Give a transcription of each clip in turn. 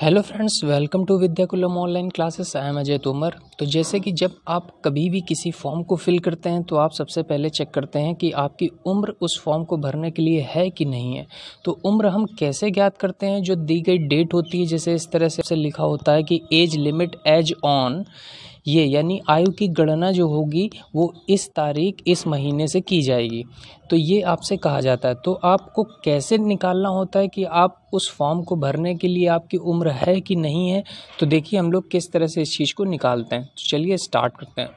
hello friends welcome to Vidyakulam online classes I am Ajay Tomar तो जैसे कि जब आप कभी भी किसी फॉर्म को फिल करते हैं तो आप सबसे पहले चेक करते हैं कि आपकी उम्र उस फॉर्म को भरने के लिए है कि नहीं है तो उम्र हम कैसे ज्ञात करते हैं जो दी गई डेट होती है जैसे इस तरह से लिखा होता है कि एज लिमिट एज ऑन ये यानी आयु की गणना जो होगी वो इस तारीख इस महीने से की जाएगी तो ये आपसे कहा जाता है तो आपको कैसे निकालना होता है कि आप उस फॉर्म को भरने के लिए आपकी उम्र है कि नहीं है तो देखिए हम लोग किस तरह से इस चीज़ को निकालते हैं तो चलिए स्टार्ट करते हैं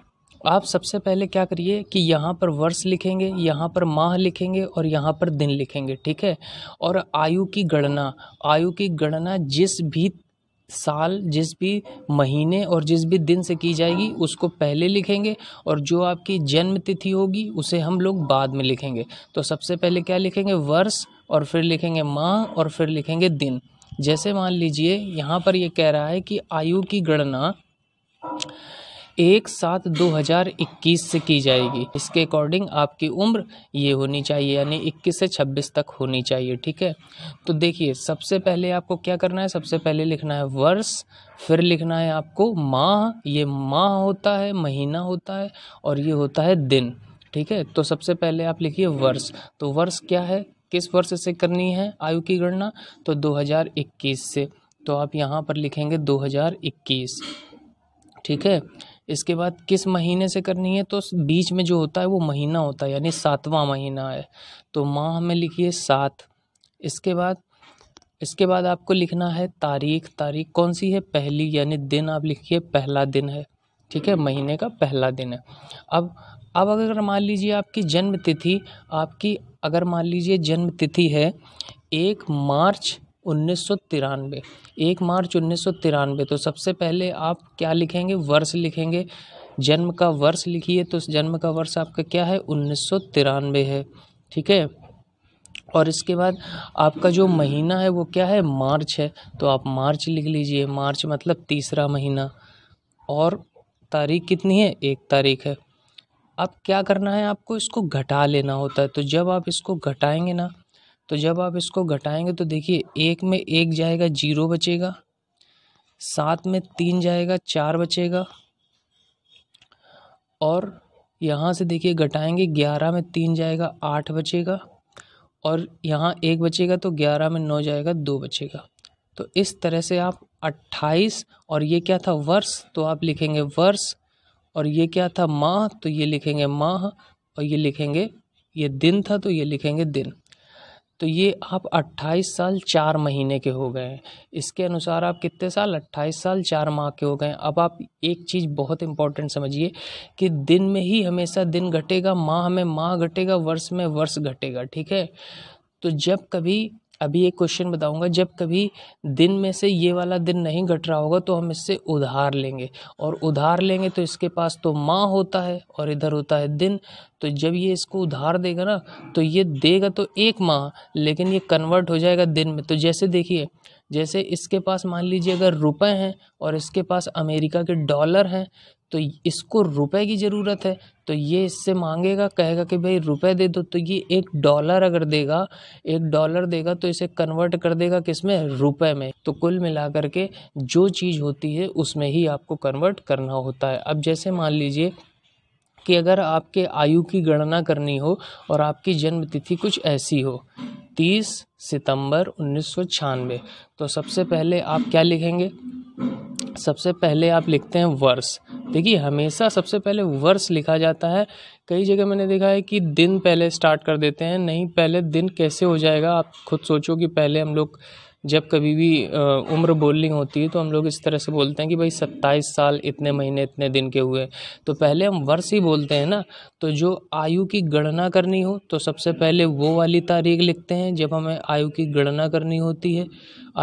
आप सबसे पहले क्या करिए कि यहाँ पर वर्ष लिखेंगे यहाँ पर माह लिखेंगे और यहाँ पर दिन लिखेंगे ठीक है और आयु की गणना आयु की गणना जिस भी साल जिस भी महीने और जिस भी दिन से की जाएगी उसको पहले लिखेंगे और जो आपकी जन्म तिथि होगी उसे हम लोग बाद में लिखेंगे तो सबसे पहले क्या लिखेंगे वर्ष और फिर लिखेंगे माह और फिर लिखेंगे दिन जैसे मान लीजिए यहाँ पर ये कह रहा है कि आयु की गणना एक सात दो हज़ार इक्कीस से की जाएगी इसके अकॉर्डिंग आपकी उम्र ये होनी चाहिए यानी इक्कीस से छब्बीस तक होनी चाहिए ठीक है तो देखिए सबसे पहले आपको क्या करना है सबसे पहले लिखना है वर्ष फिर लिखना है आपको माह ये माह होता है महीना होता है और ये होता है दिन ठीक है तो सबसे पहले आप लिखिए वर्ष तो वर्ष क्या है किस वर्ष से करनी है आयु की गणना तो 2021 से तो आप यहाँ पर लिखेंगे 2021 ठीक है इसके बाद किस महीने से करनी है तो बीच में जो होता है वो महीना होता है यानी सातवां महीना है तो माह में लिखिए सात इसके बाद इसके बाद आपको लिखना है तारीख तारीख कौन सी है पहली यानी दिन आप लिखिए पहला दिन है ठीक है महीने का पहला दिन है अब अब अगर मान लीजिए आपकी जन्म तिथि आपकी अगर मान लीजिए जन्म तिथि है एक मार्च उन्नीस तिरानवे एक मार्च उन्नीस तिरानवे तो सबसे पहले आप क्या लिखेंगे वर्ष लिखेंगे जन्म का वर्ष लिखिए तो जन्म का वर्ष आपका क्या है उन्नीस तिरानवे है ठीक है और इसके बाद आपका जो महीना है वो क्या है मार्च है तो आप मार्च लिख लीजिए मार्च मतलब तीसरा महीना और तारीख कितनी है एक तारीख है अब क्या करना है आपको इसको घटा लेना होता है तो जब आप इसको घटाएंगे ना तो जब आप इसको घटाएंगे तो देखिए एक में एक जाएगा जीरो बचेगा सात में तीन जाएगा चार बचेगा और यहाँ से देखिए घटाएंगे ग्यारह में तीन जाएगा आठ बचेगा और यहाँ एक बचेगा तो ग्यारह में नौ जाएगा दो बचेगा तो इस तरह से आप अट्ठाईस और ये क्या था वर्ष तो आप लिखेंगे वर्ष और ये क्या था माह तो ये लिखेंगे माह और ये लिखेंगे ये दिन था तो ये लिखेंगे दिन तो ये आप 28 साल चार महीने के हो गए इसके अनुसार आप कितने साल 28 साल चार माह के हो गए अब आप एक चीज़ बहुत इंपॉर्टेंट समझिए कि दिन में ही हमेशा दिन घटेगा माह में माह घटेगा वर्ष में वर्ष घटेगा ठीक है तो जब कभी अभी एक क्वेश्चन बताऊंगा जब कभी दिन में से ये वाला दिन नहीं घट रहा होगा तो हम इससे उधार लेंगे और उधार लेंगे तो इसके पास तो माँ होता है और इधर होता है दिन तो जब ये इसको उधार देगा ना तो ये देगा तो एक माह लेकिन ये कन्वर्ट हो जाएगा दिन में तो जैसे देखिए जैसे इसके पास मान लीजिए अगर रुपए हैं और इसके पास अमेरिका के डॉलर हैं तो इसको रुपए की ज़रूरत है तो ये इससे मांगेगा कहेगा कि भाई रुपए दे दो तो ये एक डॉलर अगर देगा एक डॉलर देगा तो इसे कन्वर्ट कर देगा किस में रुपये में तो कुल मिलाकर के जो चीज़ होती है उसमें ही आपको कन्वर्ट करना होता है अब जैसे मान लीजिए कि अगर आपके आयु की गणना करनी हो और आपकी जन्मतिथि कुछ ऐसी हो तीस सितंबर उन्नीस तो सबसे पहले आप क्या लिखेंगे सबसे पहले आप लिखते हैं वर्ष देखिए हमेशा सबसे पहले वर्ष लिखा जाता है कई जगह मैंने देखा है कि दिन पहले स्टार्ट कर देते हैं नहीं पहले दिन कैसे हो जाएगा आप खुद सोचो कि पहले हम लोग जब कभी भी उम्र बोलनी होती है तो हम लोग इस तरह से बोलते हैं कि भाई सत्ताईस साल इतने महीने इतने दिन के हुए तो पहले हम वर्ष ही बोलते हैं ना तो जो आयु की गणना करनी हो तो सबसे पहले वो वाली तारीख लिखते हैं जब हमें आयु की गणना करनी होती है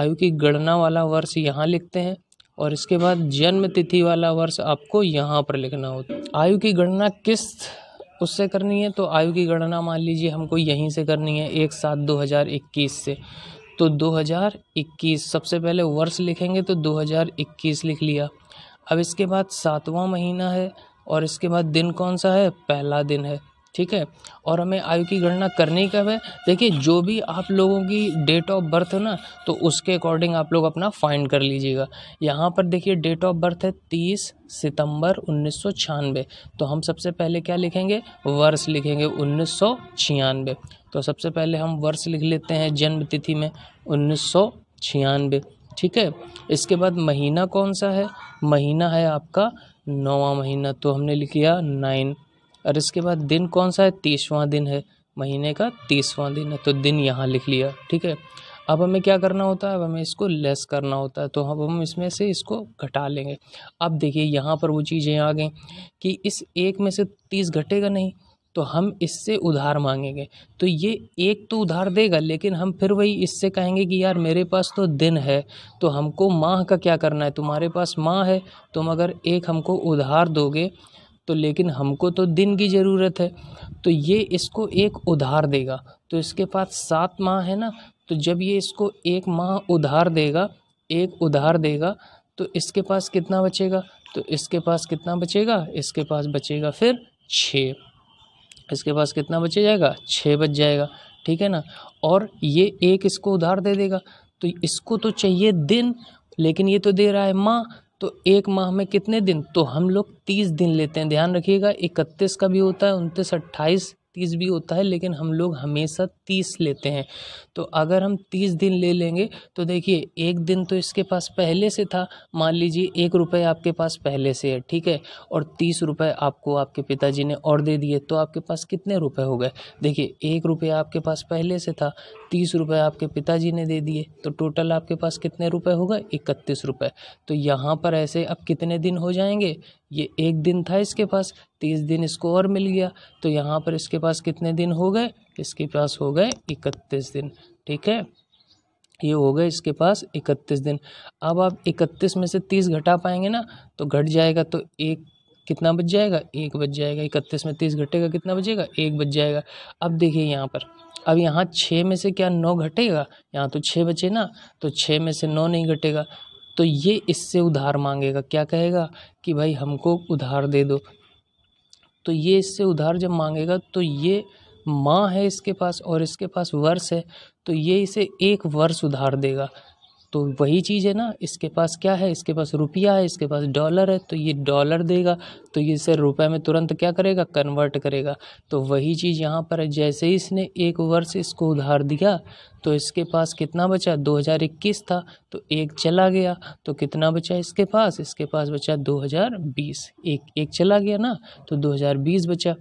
आयु की गणना वाला वर्ष यहाँ लिखते हैं और इसके बाद जन्म तिथि वाला वर्ष आपको यहाँ पर लिखना होता आयु की गणना किस उससे करनी है तो आयु की गणना मान लीजिए हमको यहीं से करनी है एक सात दो हज़ार इक्कीस से तो 2021 सबसे पहले वर्ष लिखेंगे तो 2021 लिख लिया अब इसके बाद सातवां महीना है और इसके बाद दिन कौन सा है पहला दिन है ठीक है और हमें आयु की गणना करनी कब है देखिए जो भी आप लोगों की डेट ऑफ बर्थ हो ना तो उसके अकॉर्डिंग आप लोग अपना फाइंड कर लीजिएगा यहाँ पर देखिए डेट ऑफ बर्थ है तीस सितंबर उन्नीस तो हम सबसे पहले क्या लिखेंगे वर्ष लिखेंगे उन्नीस तो सबसे पहले हम वर्ष लिख लेते हैं जन्म तिथि में उन्नीस ठीक है इसके बाद महीना कौन सा है महीना है आपका नौवा महीना तो हमने लिख लिया नाइन और इसके बाद दिन कौन सा है तीसवां दिन है महीने का तीसवां दिन है तो दिन यहाँ लिख लिया ठीक है अब हमें क्या करना होता है अब हमें इसको लेस करना होता है तो अब हम इसमें से इसको घटा लेंगे अब देखिए यहाँ पर वो चीज़ें आ गई कि इस एक में से तीस घटेगा नहीं तो हम इससे उधार मांगेंगे तो ये एक तो उधार देगा लेकिन हम फिर वही इससे कहेंगे कि यार मेरे पास तो दिन है तो हमको माह का क्या करना है तुम्हारे पास माह है तुम अगर एक हमको उधार दोगे तो लेकिन हमको तो दिन की ज़रूरत है तो ये इसको एक उधार देगा तो इसके पास सात माह है ना तो जब ये इसको एक माह उधार देगा एक उधार देगा तो इसके पास कितना बचेगा तो इसके पास कितना बचेगा इसके पास बचेगा फिर छः इसके पास कितना बचे जाएगा छः बच जाएगा ठीक है ना और ये एक इसको उधार दे देगा तो इसको तो चाहिए दिन लेकिन ये तो दे रहा है माँ तो एक माह में कितने दिन तो हम लोग तीस दिन लेते हैं ध्यान रखिएगा इकतीस का भी होता है उनतीस अट्ठाईस तीस भी होता है लेकिन हम लोग हमेशा तीस लेते हैं तो अगर हम तीस दिन ले लेंगे तो देखिए एक दिन तो इसके पास पहले से था मान लीजिए एक रुपये आपके पास पहले से है ठीक है और तीस रुपये आपको आपके पिताजी ने और दे दिए तो आपके पास कितने रुपये हो गए देखिए एक रुपया आपके पास पहले से था तीस रुपये आपके पिताजी ने दे दिए तो टोटल आपके पास कितने रुपये होगा इकतीस रुपये तो यहाँ पर ऐसे अब कितने दिन हो जाएंगे ये एक दिन था इसके पास तीस दिन इसको और मिल गया तो यहाँ पर इसके पास कितने दिन हो गए इसके पास हो गए इकतीस दिन ठीक है ये हो गए इसके पास इकतीस दिन अब आप इकतीस में से तीस घटा पाएंगे ना तो घट जाएगा तो एक कितना बच जाएगा एक बच जाएगा इकतीस में तीस घटेगा कितना बचेगा एक बच जाएगा अब देखिए यहाँ पर अब यहाँ छः में से क्या नौ घटेगा यहाँ तो छः बचे ना तो छः में से नौ नहीं घटेगा तो ये इससे उधार मांगेगा क्या कहेगा कि भाई हमको उधार दे दो तो ये इससे उधार जब मांगेगा तो ये माँ है इसके पास और इसके पास वर्ष है तो ये इसे एक वर्ष उधार देगा तो वही चीज़ है ना इसके पास क्या है इसके पास रुपया है इसके पास डॉलर है तो ये डॉलर देगा तो ये इसे रुपये में तुरंत क्या करेगा कन्वर्ट करेगा तो वही चीज़ यहाँ पर है जैसे ही इसने एक वर्ष इसको उधार दिया तो इसके पास कितना बचा 2021 था तो एक चला गया तो कितना बचा इसके पास इसके पास बचा 2020 एक एक चला गया ना तो दो बचा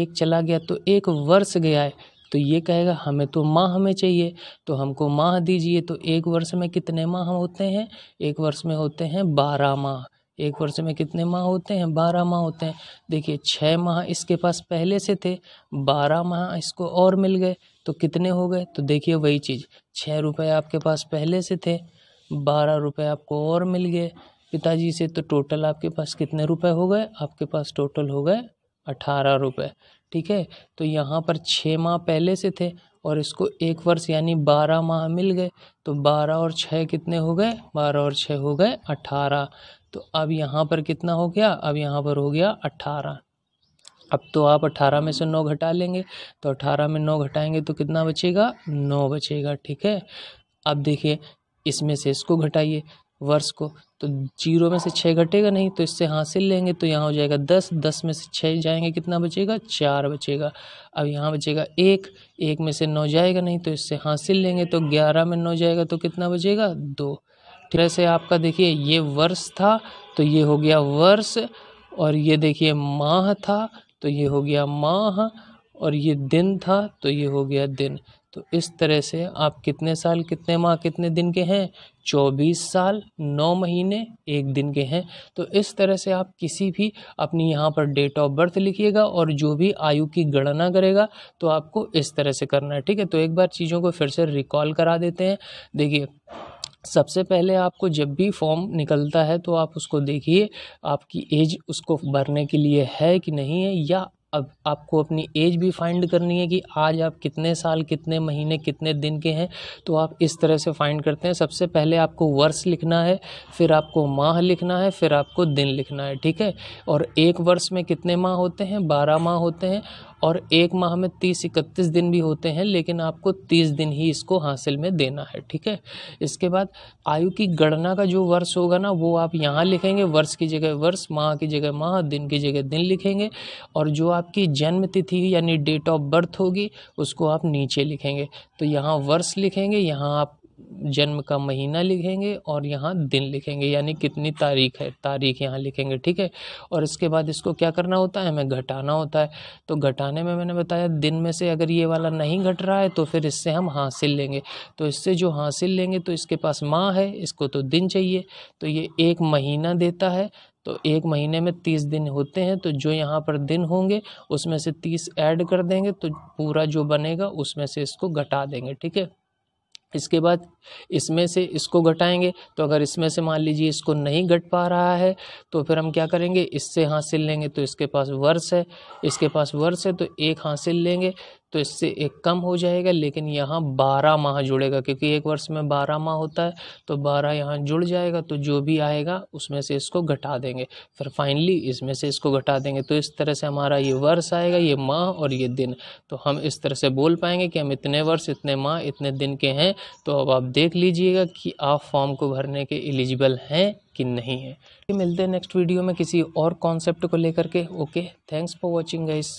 एक चला गया तो एक वर्ष गया है तो ये कहेगा हमें तो माह हमें चाहिए तो हमको माह दीजिए तो एक वर्ष में कितने माह होते हैं एक वर्ष में होते हैं बारह माह एक वर्ष में कितने माह होते हैं बारह माह होते हैं देखिए छः माह इसके पास पहले से थे बारह माह इसको और मिल गए तो कितने हो गए तो देखिए वही चीज़ छः रुपये आपके पास पहले से थे बारह रुपये आपको और मिल गए पिताजी से तो टोटल आपके पास कितने रुपए हो गए आपके पास टोटल हो गए अठारह रुपये ठीक है तो यहाँ पर छः माह पहले से थे और इसको एक वर्ष यानी बारह माह मिल गए तो बारह और छः कितने हो गए बारह और छः हो गए अठारह तो अब यहाँ पर कितना हो गया अब यहाँ पर हो गया अठारह अब तो आप अठारह में से नौ घटा लेंगे तो अठारह में नौ घटाएंगे तो कितना बचेगा नौ बचेगा ठीक है अब देखिए इसमें से इसको घटाइए वर्ष को तो जीरो में से छः घटेगा नहीं तो इससे हासिल लेंगे तो यहाँ हो जाएगा दस दस में से छः जाएंगे कितना बचेगा चार बचेगा अब यहाँ बचेगा एक एक में से नौ जाएगा नहीं तो इससे हासिल लेंगे तो ग्यारह में नौ जाएगा तो कितना बचेगा दो ठीक से आपका देखिए ये वर्ष था तो ये हो गया वर्ष और ये देखिए माह था तो ये हो गया माह और ये दिन था तो ये हो गया दिन तो इस तरह से आप कितने साल कितने माह कितने दिन के हैं चौबीस साल नौ महीने एक दिन के हैं तो इस तरह से आप किसी भी अपनी यहाँ पर डेट ऑफ बर्थ लिखिएगा और जो भी आयु की गणना करेगा तो आपको इस तरह से करना है ठीक है तो एक बार चीज़ों को फिर से रिकॉल करा देते हैं देखिए सबसे पहले आपको जब भी फॉर्म निकलता है तो आप उसको देखिए आपकी एज उसको भरने के लिए है कि नहीं है या अब आपको अपनी एज भी फाइंड करनी है कि आज आप कितने साल कितने महीने कितने दिन के हैं तो आप इस तरह से फाइंड करते हैं सबसे पहले आपको वर्ष लिखना है फिर आपको माह लिखना है फिर आपको दिन लिखना है ठीक है और एक वर्ष में कितने माह होते हैं बारह माह होते हैं और एक माह में तीस इकतीस दिन भी होते हैं लेकिन आपको तीस दिन ही इसको हासिल में देना है ठीक है इसके बाद आयु की गणना का जो वर्ष होगा ना वो आप यहाँ लिखेंगे वर्ष की जगह वर्ष माह की जगह माह दिन की जगह दिन लिखेंगे और जो आपकी जन्म तिथि यानी डेट ऑफ बर्थ होगी उसको आप नीचे लिखेंगे तो यहाँ वर्ष लिखेंगे यहाँ आप जन्म का महीना लिखेंगे और यहाँ दिन लिखेंगे यानी कितनी तारीख है तारीख यहाँ लिखेंगे ठीक है और इसके बाद इसको क्या करना होता है हमें घटाना होता है तो घटाने में मैंने बताया दिन में से अगर ये वाला नहीं घट रहा है तो फिर इससे हम हासिल लेंगे तो इससे जो हासिल लेंगे तो इसके पास माँ है इसको तो दिन चाहिए तो ये एक महीना देता है तो एक महीने में तीस दिन होते हैं तो जो यहाँ पर दिन होंगे उसमें से तीस ऐड कर देंगे तो पूरा जो बनेगा उसमें से इसको घटा देंगे ठीक है इसके बाद इसमें से इसको घटाएंगे तो अगर इसमें से मान लीजिए इसको नहीं घट पा रहा है तो फिर हम क्या करेंगे इससे हासिल लेंगे तो इसके पास वर्ष है इसके पास वर्ष है तो एक हासिल लेंगे तो इससे एक कम हो जाएगा लेकिन यहाँ बारह माह जुड़ेगा क्योंकि एक वर्ष में बारह माह होता है तो बारह यहाँ जुड़ जाएगा तो जो भी आएगा उसमें से इसको घटा देंगे फिर फाइनली इसमें से इसको घटा देंगे तो इस तरह से हमारा ये वर्ष आएगा ये माह और ये दिन तो हम इस तरह से बोल पाएंगे कि हम इतने वर्ष इतने माह इतने दिन के हैं तो अब आप देख लीजिएगा कि आप फॉर्म को भरने के एलिजिबल हैं कि नहीं है मिलते हैं नेक्स्ट वीडियो में किसी और कॉन्सेप्ट को लेकर के okay thanks for watching guys